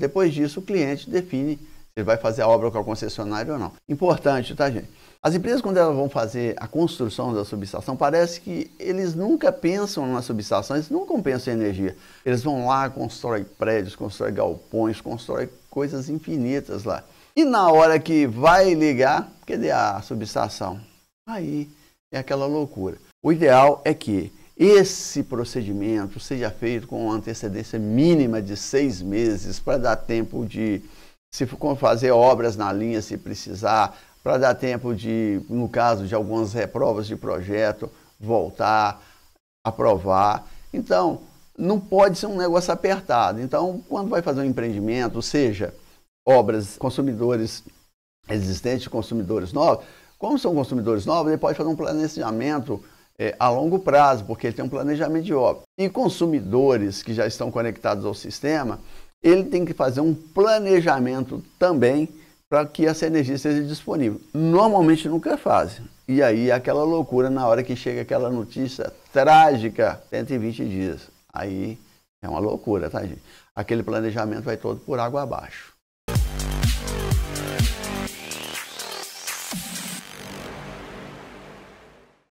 Depois disso, o cliente define se vai fazer a obra com a concessionária ou não. Importante, tá, gente? As empresas, quando elas vão fazer a construção da subestação, parece que eles nunca pensam na subestação, eles nunca pensam em energia. Eles vão lá, constroem prédios, constroem galpões, constroem coisas infinitas lá. E na hora que vai ligar, cadê a subestação? Aí é aquela loucura. O ideal é que esse procedimento seja feito com uma antecedência mínima de seis meses para dar tempo de se for fazer obras na linha se precisar, para dar tempo de, no caso de algumas reprovas de projeto, voltar, aprovar. Então, não pode ser um negócio apertado. Então, quando vai fazer um empreendimento, seja obras consumidores existentes, consumidores novos, como são consumidores novos, ele pode fazer um planejamento é, a longo prazo, porque ele tem um planejamento de obra. E consumidores que já estão conectados ao sistema, ele tem que fazer um planejamento também para que essa energia seja disponível. Normalmente nunca é fazem. E aí é aquela loucura na hora que chega aquela notícia trágica, 120 dias. Aí é uma loucura, tá, gente? Aquele planejamento vai todo por água abaixo.